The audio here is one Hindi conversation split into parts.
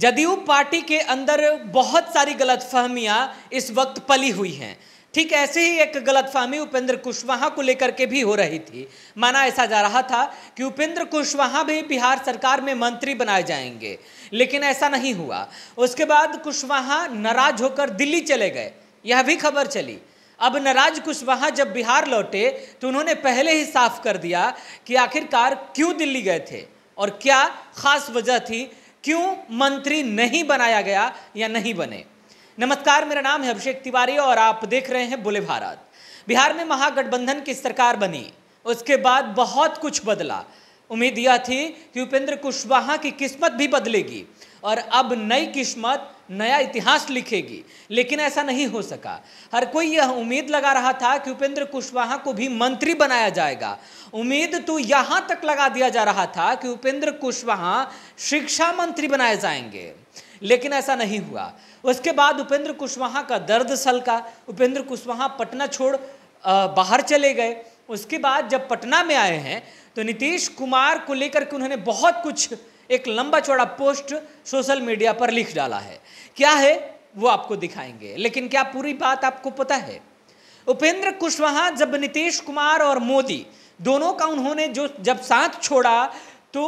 जदयू पार्टी के अंदर बहुत सारी गलतफहमियां इस वक्त पली हुई हैं ठीक ऐसे ही एक गलतफहमी उपेंद्र कुशवाहा को लेकर के भी हो रही थी माना ऐसा जा रहा था कि उपेंद्र कुशवाहा भी बिहार सरकार में मंत्री बनाए जाएंगे लेकिन ऐसा नहीं हुआ उसके बाद कुशवाहा नाराज होकर दिल्ली चले गए यह भी खबर चली अब नाराज कुशवाहा जब बिहार लौटे तो उन्होंने पहले ही साफ कर दिया कि आखिरकार क्यों दिल्ली गए थे और क्या खास वजह थी क्यों मंत्री नहीं बनाया गया या नहीं बने नमस्कार मेरा नाम है अभिषेक तिवारी और आप देख रहे हैं बुले भारत बिहार में महागठबंधन की सरकार बनी उसके बाद बहुत कुछ बदला उम्मीद यह थी कि उपेंद्र कुशवाहा की किस्मत भी बदलेगी और अब नई किस्मत नया इतिहास लिखेगी लेकिन ऐसा नहीं हो सका हर कोई यह उम्मीद लगा रहा था कि उपेंद्र कुशवाहा को भी मंत्री बनाया जाएगा उम्मीद तो यहाँ तक लगा दिया जा रहा था कि उपेंद्र कुशवाहा शिक्षा मंत्री बनाए जाएंगे लेकिन ऐसा नहीं हुआ उसके बाद उपेंद्र कुशवाहा का दर्द सलका उपेंद्र कुशवाहा पटना छोड़ बाहर चले गए उसके बाद जब पटना में आए हैं तो नीतीश कुमार को लेकर के उन्होंने बहुत कुछ एक लंबा चौड़ा पोस्ट सोशल मीडिया पर लिख डाला है क्या है वो आपको दिखाएंगे लेकिन क्या पूरी बात आपको पता है उपेंद्र कुशवाहा जब नीतीश कुमार और मोदी दोनों का उन्होंने जो जब साथ छोड़ा तो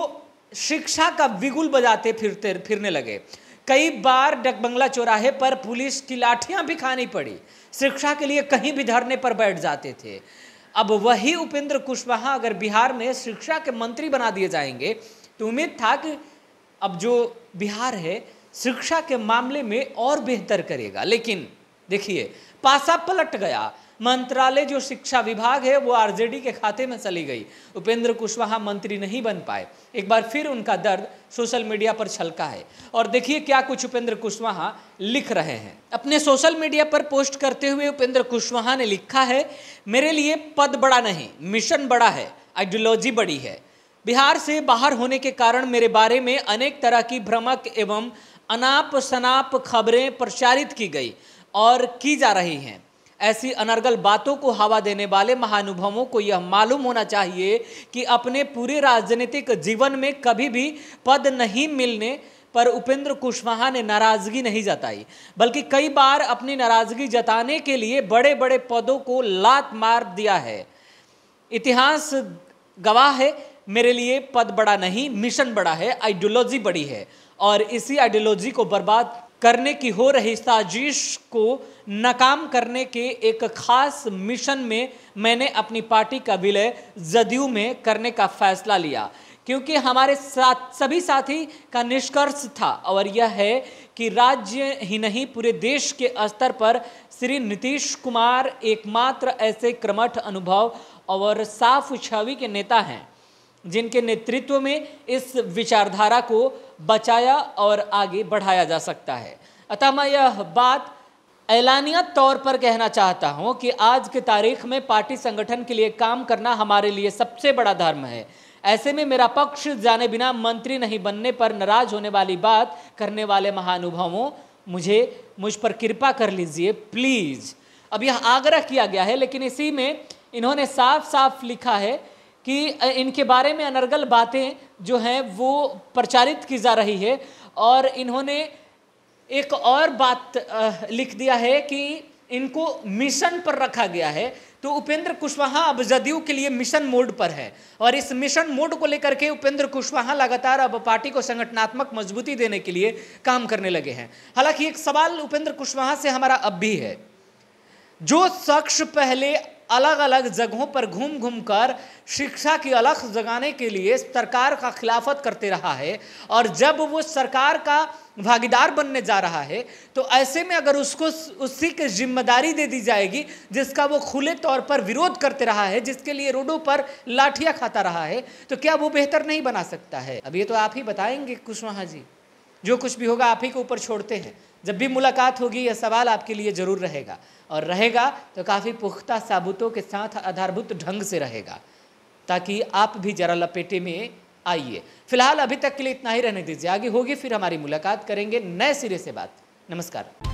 शिक्षा का विगुल बजाते फिरते फिरने लगे कई बार डकबंगला चौराहे पर पुलिस की लाठियां भी खानी पड़ी शिक्षा के लिए कहीं भी धरने पर बैठ जाते थे अब वही उपेंद्र कुशवाहा अगर बिहार में शिक्षा के मंत्री बना दिए जाएंगे तो उम्मीद था कि अब जो बिहार है शिक्षा के मामले में और बेहतर करेगा लेकिन देखिए पासा पलट गया मंत्रालय जो शिक्षा विभाग है वो आरजेडी के खाते में चली गई उपेंद्र कुशवाहा मंत्री नहीं बन पाए एक बार फिर उनका दर्द सोशल मीडिया पर छलका है और देखिए क्या कुछ उपेंद्र कुशवाहा लिख रहे हैं अपने सोशल मीडिया पर पोस्ट करते हुए उपेंद्र कुशवाहा ने लिखा है मेरे लिए पद बड़ा नहीं मिशन बड़ा है आइडियोलॉजी बड़ी है बिहार से बाहर होने के कारण मेरे बारे में अनेक तरह की भ्रमक एवं अनाप शनाप खबरें प्रचारित की गई और की जा रही हैं ऐसी अनर्गल बातों को हवा देने वाले महानुभवों को यह मालूम होना चाहिए कि अपने पूरे राजनीतिक जीवन में कभी भी पद नहीं मिलने पर उपेंद्र कुशवाहा ने नाराजगी नहीं जताई बल्कि कई बार अपनी नाराजगी जताने के लिए बड़े बड़े पदों को लात मार दिया है इतिहास गवाह है मेरे लिए पद बड़ा नहीं मिशन बड़ा है आइडियोलॉजी बड़ी है और इसी आइडियोलॉजी को बर्बाद करने की हो रही साजिश को नाकाम करने के एक खास मिशन में मैंने अपनी पार्टी का विलय जदयू में करने का फैसला लिया क्योंकि हमारे साथ सभी साथी का निष्कर्ष था और यह है कि राज्य ही नहीं पूरे देश के स्तर पर श्री नीतीश कुमार एकमात्र ऐसे क्रमठ अनुभव और साफ छवि के नेता हैं जिनके नेतृत्व में इस विचारधारा को बचाया और आगे बढ़ाया जा सकता है अतः मैं यह बात ऐलानिया तौर पर कहना चाहता हूँ कि आज की तारीख में पार्टी संगठन के लिए काम करना हमारे लिए सबसे बड़ा धर्म है ऐसे में मेरा पक्ष जाने बिना मंत्री नहीं बनने पर नाराज होने वाली बात करने वाले महानुभावों मुझे मुझ पर कृपा कर लीजिए प्लीज़ अब यह आग्रह किया गया है लेकिन इसी में इन्होंने साफ साफ लिखा है कि इनके बारे में अनर्गल बातें जो हैं वो प्रचारित की जा रही है और इन्होंने एक और बात लिख दिया है कि इनको मिशन पर रखा गया है तो उपेंद्र कुशवाहा अब जदयू के लिए मिशन मोड पर है और इस मिशन मोड को लेकर के उपेंद्र कुशवाहा लगातार अब पार्टी को संगठनात्मक मजबूती देने के लिए काम करने लगे हैं हालांकि एक सवाल उपेंद्र कुशवाहा से हमारा अब भी है जो शख्स पहले अलग अलग जगहों पर घूम घूम कर शिक्षा की अलख जगाने के लिए सरकार का खिलाफत करते रहा है और जब वो सरकार का भागीदार बनने जा रहा है तो ऐसे में अगर उसको उसी की जिम्मेदारी दे दी जाएगी जिसका वो खुले तौर पर विरोध करते रहा है जिसके लिए रोडों पर लाठियाँ खाता रहा है तो क्या वो बेहतर नहीं बना सकता है अब ये तो आप ही बताएंगे कुशवाहा जी जो कुछ भी होगा आप ही के ऊपर छोड़ते हैं जब भी मुलाकात होगी यह सवाल आपके लिए ज़रूर रहेगा और रहेगा तो काफ़ी पुख्ता साबुतों के साथ आधारभूत ढंग से रहेगा ताकि आप भी जरा लपेटे में आइए फिलहाल अभी तक के लिए इतना ही रहने दीजिए आगे होगी फिर हमारी मुलाकात करेंगे नए सिरे से बात नमस्कार